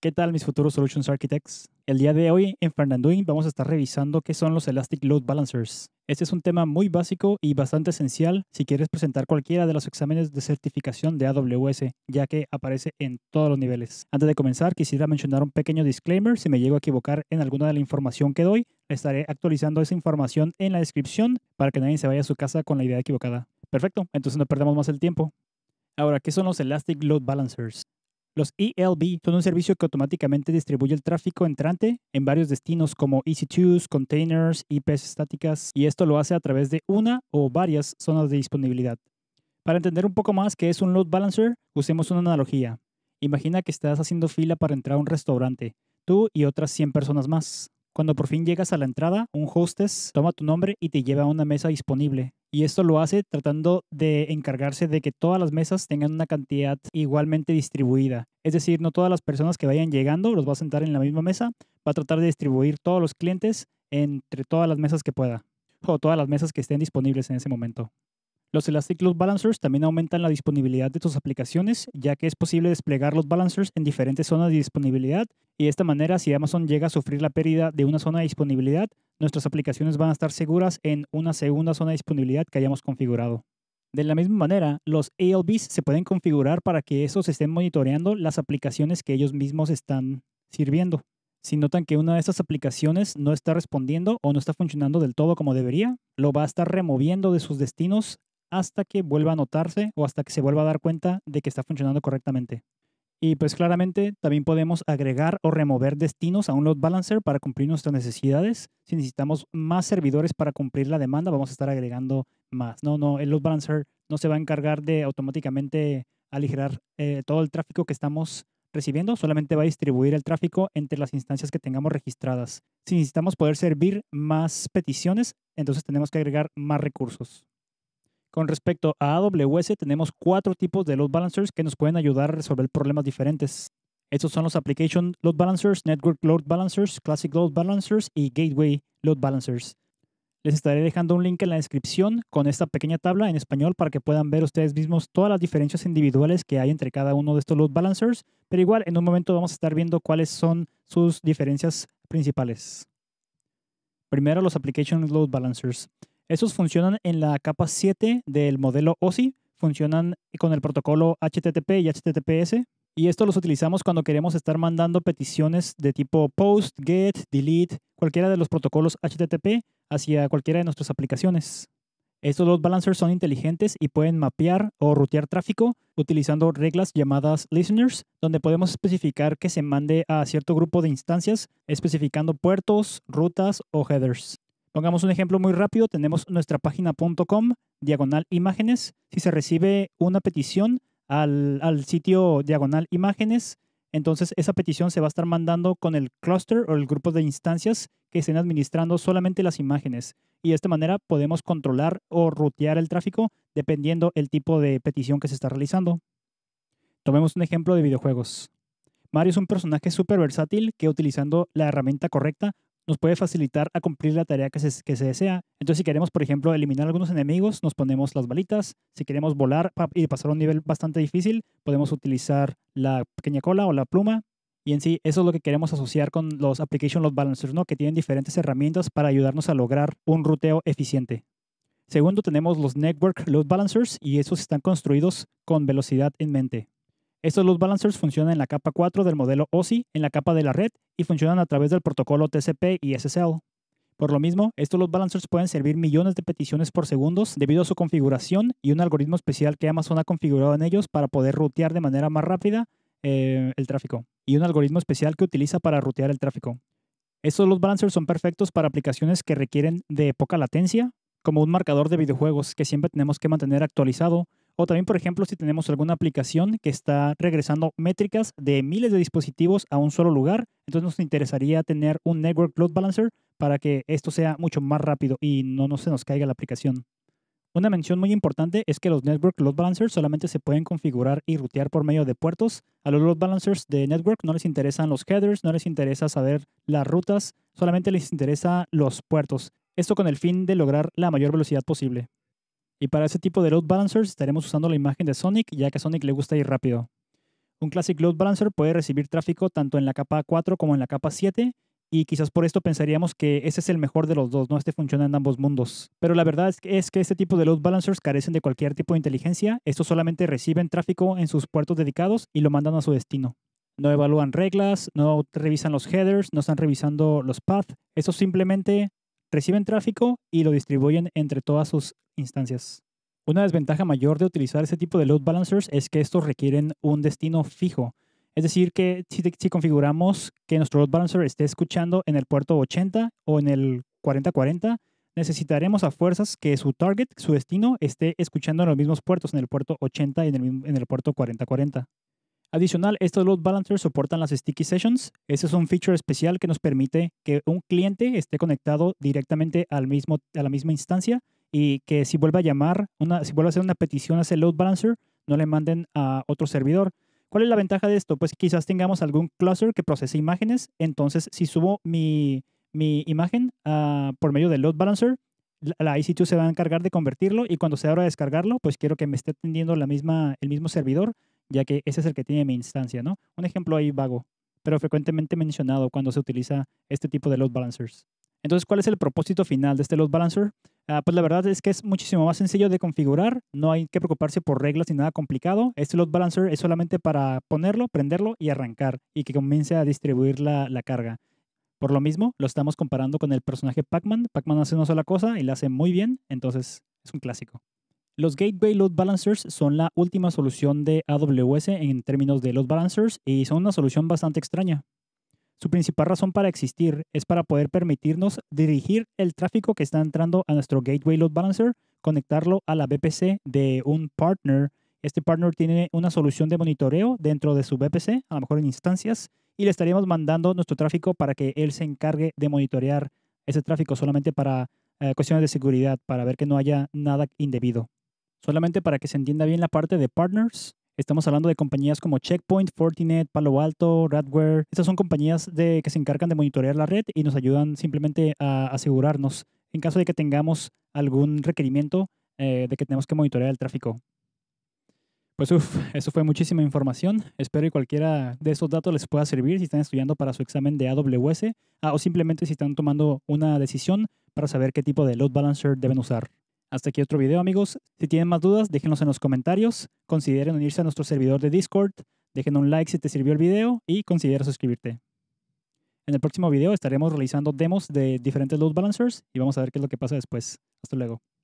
¿Qué tal mis futuros Solutions Architects? El día de hoy en Fernanduin vamos a estar revisando qué son los Elastic Load Balancers. Este es un tema muy básico y bastante esencial si quieres presentar cualquiera de los exámenes de certificación de AWS, ya que aparece en todos los niveles. Antes de comenzar, quisiera mencionar un pequeño disclaimer si me llego a equivocar en alguna de la información que doy. Estaré actualizando esa información en la descripción para que nadie se vaya a su casa con la idea equivocada. Perfecto, entonces no perdamos más el tiempo. Ahora, ¿qué son los Elastic Load Balancers? Los ELB son un servicio que automáticamente distribuye el tráfico entrante en varios destinos como EC2s, containers, IPs estáticas, y esto lo hace a través de una o varias zonas de disponibilidad. Para entender un poco más qué es un load balancer, usemos una analogía. Imagina que estás haciendo fila para entrar a un restaurante, tú y otras 100 personas más. Cuando por fin llegas a la entrada, un hostess toma tu nombre y te lleva a una mesa disponible. Y esto lo hace tratando de encargarse de que todas las mesas tengan una cantidad igualmente distribuida. Es decir, no todas las personas que vayan llegando los va a sentar en la misma mesa, va a tratar de distribuir todos los clientes entre todas las mesas que pueda o todas las mesas que estén disponibles en ese momento. Los Elastic Load Balancers también aumentan la disponibilidad de tus aplicaciones, ya que es posible desplegar los balancers en diferentes zonas de disponibilidad y de esta manera si Amazon llega a sufrir la pérdida de una zona de disponibilidad, nuestras aplicaciones van a estar seguras en una segunda zona de disponibilidad que hayamos configurado. De la misma manera, los ALBs se pueden configurar para que esos estén monitoreando las aplicaciones que ellos mismos están sirviendo. Si notan que una de estas aplicaciones no está respondiendo o no está funcionando del todo como debería, lo va a estar removiendo de sus destinos hasta que vuelva a notarse o hasta que se vuelva a dar cuenta de que está funcionando correctamente. Y pues claramente también podemos agregar o remover destinos a un load balancer para cumplir nuestras necesidades. Si necesitamos más servidores para cumplir la demanda, vamos a estar agregando más. No, no, el load balancer no se va a encargar de automáticamente aligerar eh, todo el tráfico que estamos recibiendo, solamente va a distribuir el tráfico entre las instancias que tengamos registradas. Si necesitamos poder servir más peticiones, entonces tenemos que agregar más recursos. Con respecto a AWS, tenemos cuatro tipos de load balancers que nos pueden ayudar a resolver problemas diferentes. Estos son los Application Load Balancers, Network Load Balancers, Classic Load Balancers y Gateway Load Balancers. Les estaré dejando un link en la descripción con esta pequeña tabla en español para que puedan ver ustedes mismos todas las diferencias individuales que hay entre cada uno de estos load balancers, pero igual en un momento vamos a estar viendo cuáles son sus diferencias principales. Primero los Application Load Balancers. Esos funcionan en la capa 7 del modelo OSI, funcionan con el protocolo HTTP y HTTPS. Y esto los utilizamos cuando queremos estar mandando peticiones de tipo POST, GET, DELETE, cualquiera de los protocolos HTTP hacia cualquiera de nuestras aplicaciones. Estos load balancers son inteligentes y pueden mapear o rutear tráfico utilizando reglas llamadas listeners, donde podemos especificar que se mande a cierto grupo de instancias, especificando puertos, rutas o headers. Pongamos un ejemplo muy rápido, tenemos nuestra página.com, diagonal imágenes. Si se recibe una petición al, al, sitio diagonal imágenes, entonces esa petición se va a estar mandando con el cluster o el grupo de instancias que estén administrando solamente las imágenes. Y de esta manera podemos controlar o rutear el tráfico dependiendo el tipo de petición que se está realizando. Tomemos un ejemplo de videojuegos. Mario es un personaje súper versátil que utilizando la herramienta correcta nos puede facilitar a cumplir la tarea que se, que se desea. Entonces, si queremos, por ejemplo, eliminar algunos enemigos, nos ponemos las balitas. Si queremos volar y pasar a un nivel bastante difícil, podemos utilizar la pequeña cola o la pluma. Y en sí, eso es lo que queremos asociar con los Application Load Balancers, ¿no? que tienen diferentes herramientas para ayudarnos a lograr un ruteo eficiente. Segundo, tenemos los Network Load Balancers y esos están construidos con velocidad en mente. Estos load balancers funcionan en la capa 4 del modelo OSI, en la capa de la red y funcionan a través del protocolo TCP y SSL. Por lo mismo, estos load balancers pueden servir millones de peticiones por segundos debido a su configuración y un algoritmo especial que Amazon ha configurado en ellos para poder rutear de manera más rápida eh, el tráfico y un algoritmo especial que utiliza para rutear el tráfico. Estos load balancers son perfectos para aplicaciones que requieren de poca latencia, como un marcador de videojuegos que siempre tenemos que mantener actualizado o también, por ejemplo, si tenemos alguna aplicación que está regresando métricas de miles de dispositivos a un solo lugar, entonces nos interesaría tener un Network Load Balancer para que esto sea mucho más rápido y no, no se nos caiga la aplicación. Una mención muy importante es que los Network Load Balancers solamente se pueden configurar y rutear por medio de puertos. A los Load Balancers de Network no les interesan los headers, no les interesa saber las rutas, solamente les interesa los puertos. Esto con el fin de lograr la mayor velocidad posible. Y para ese tipo de load balancers estaremos usando la imagen de Sonic, ya que a Sonic le gusta ir rápido. Un Classic Load Balancer puede recibir tráfico tanto en la capa 4 como en la capa 7, y quizás por esto pensaríamos que ese es el mejor de los dos, ¿no? Este funciona en ambos mundos. Pero la verdad es que este tipo de load balancers carecen de cualquier tipo de inteligencia, estos solamente reciben tráfico en sus puertos dedicados y lo mandan a su destino. No evalúan reglas, no revisan los headers, no están revisando los paths, estos simplemente reciben tráfico y lo distribuyen entre todas sus instancias. Una desventaja mayor de utilizar este tipo de load balancers es que estos requieren un destino fijo. Es decir, que si, configuramos que nuestro load balancer esté escuchando en el puerto 80 o en el 4040, necesitaremos a fuerzas que su target, su destino, esté escuchando en los mismos puertos, en el puerto 80 y en el, en el puerto 4040. Adicional, estos load balancers soportan las sticky sessions. Ese es un feature especial que nos permite que un cliente esté conectado directamente al mismo, a la misma instancia y que si vuelva a llamar, una, si vuelve a hacer una petición a ese load balancer, no le manden a otro servidor. ¿Cuál es la ventaja de esto? Pues quizás tengamos algún cluster que procese imágenes, entonces si subo mi, imagen ah, por medio del load balancer, la IC2 se va a encargar de convertirlo y cuando se abra a descargarlo, pues quiero que me esté atendiendo la misma, el mismo servidor, ya que ese es el que tiene mi instancia, ¿no? Un ejemplo ahí vago, pero frecuentemente mencionado cuando se utiliza este tipo de load balancers. Entonces, ¿cuál es el propósito final de este load balancer? Ah, pues la verdad es que es muchísimo más sencillo de configurar, no hay que preocuparse por reglas ni nada complicado. Este load balancer es solamente para ponerlo, prenderlo y arrancar y que comience a distribuir la, la carga. Por lo mismo, lo estamos comparando con el personaje Pac-Man. Pac-Man hace una sola cosa y la hace muy bien, entonces es un clásico. Los Gateway Load Balancers son la última solución de AWS en términos de load balancers y son una solución bastante extraña. Su principal razón para existir es para poder permitirnos dirigir el tráfico que está entrando a nuestro Gateway Load Balancer, conectarlo a la BPC de un partner. Este partner tiene una solución de monitoreo dentro de su BPC, a lo mejor en instancias, y le estaríamos mandando nuestro tráfico para que él se encargue de monitorear ese tráfico solamente para eh, cuestiones de seguridad, para ver que no haya nada indebido. Solamente para que se entienda bien la parte de partners, Estamos hablando de compañías como Checkpoint, Fortinet, Palo Alto, Radware. Estas son compañías de, que se encargan de monitorear la red y nos ayudan simplemente a asegurarnos en caso de que tengamos algún requerimiento eh, de que tenemos que monitorear el tráfico. Pues uff, eso fue muchísima información. Espero que cualquiera de esos datos les pueda servir si están estudiando para su examen de AWS ah, o simplemente si están tomando una decisión para saber qué tipo de load balancer deben usar. Hasta aquí otro video amigos. Si tienen más dudas, déjenlos en los comentarios. Consideren unirse a nuestro servidor de Discord. Dejen un like si te sirvió el video y considera suscribirte. En el próximo video estaremos realizando demos de diferentes load balancers y vamos a ver qué es lo que pasa después. Hasta luego.